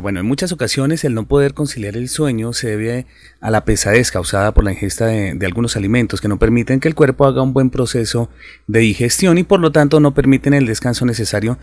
Bueno, en muchas ocasiones el no poder conciliar el sueño se debe a la pesadez causada por la ingesta de, algunos alimentos que no permiten que el cuerpo haga un buen proceso de digestión y por lo tanto no permiten el descanso necesario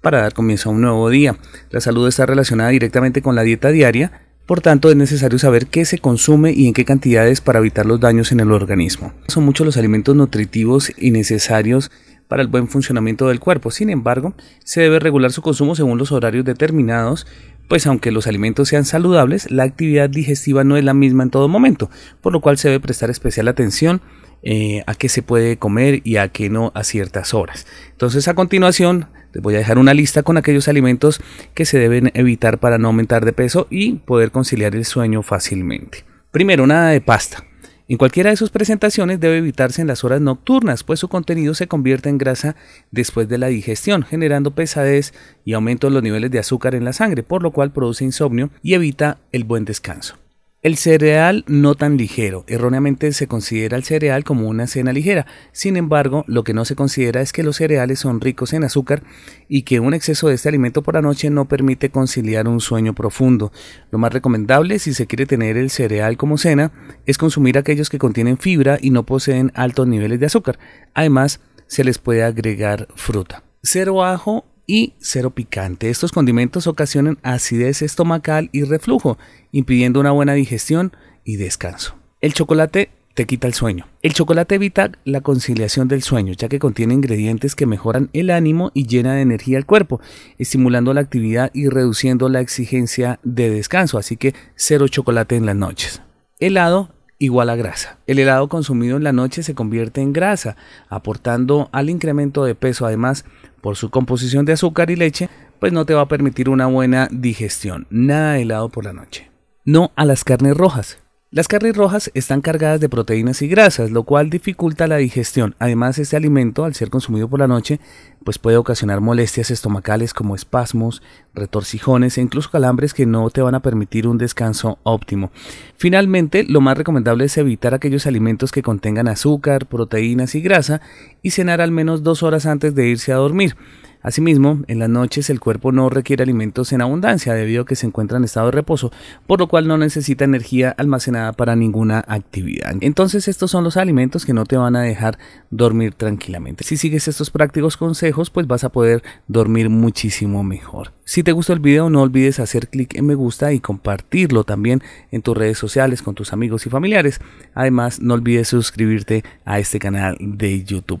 para dar comienzo a un nuevo día. La salud está relacionada directamente con la dieta diaria, por tanto es necesario saber qué se consume y en qué cantidades para evitar los daños en el organismo. Son muchos los alimentos nutritivos y necesarios para el buen funcionamiento del cuerpo. Sin embargo, se debe regular su consumo según los horarios determinados, pues aunque los alimentos sean saludables, la actividad digestiva no es la misma en todo momento, por lo cual se debe prestar especial atención eh, a qué se puede comer y a qué no a ciertas horas. Entonces, a continuación, les voy a dejar una lista con aquellos alimentos que se deben evitar para no aumentar de peso y poder conciliar el sueño fácilmente. Primero, nada de pasta. En cualquiera de sus presentaciones debe evitarse en las horas nocturnas, pues su contenido se convierte en grasa después de la digestión, generando pesadez y aumento de los niveles de azúcar en la sangre, por lo cual produce insomnio y evita el buen descanso. El cereal no tan ligero. Erróneamente se considera el cereal como una cena ligera. Sin embargo, lo que no se considera es que los cereales son ricos en azúcar y que un exceso de este alimento por la noche no permite conciliar un sueño profundo. Lo más recomendable si se quiere tener el cereal como cena es consumir aquellos que contienen fibra y no poseen altos niveles de azúcar. Además, se les puede agregar fruta. Cero ajo y cero picante. Estos condimentos ocasionan acidez estomacal y reflujo, impidiendo una buena digestión y descanso. El chocolate te quita el sueño. El chocolate evita la conciliación del sueño, ya que contiene ingredientes que mejoran el ánimo y llena de energía al cuerpo, estimulando la actividad y reduciendo la exigencia de descanso, así que cero chocolate en las noches. Helado igual a grasa. El helado consumido en la noche se convierte en grasa, aportando al incremento de peso. Además, por su composición de azúcar y leche, pues no te va a permitir una buena digestión. Nada de helado por la noche. No a las carnes rojas. Las carnes rojas están cargadas de proteínas y grasas, lo cual dificulta la digestión. Además, este alimento, al ser consumido por la noche, pues puede ocasionar molestias estomacales como espasmos, retorcijones e incluso calambres que no te van a permitir un descanso óptimo. Finalmente, lo más recomendable es evitar aquellos alimentos que contengan azúcar, proteínas y grasa y cenar al menos dos horas antes de irse a dormir. Asimismo, en las noches el cuerpo no requiere alimentos en abundancia debido a que se encuentra en estado de reposo, por lo cual no necesita energía almacenada para ninguna actividad. Entonces estos son los alimentos que no te van a dejar dormir tranquilamente. Si sigues estos prácticos consejos, pues vas a poder dormir muchísimo mejor. Si te gustó el video, no olvides hacer clic en me gusta y compartirlo también en tus redes sociales con tus amigos y familiares. Además, no olvides suscribirte a este canal de YouTube.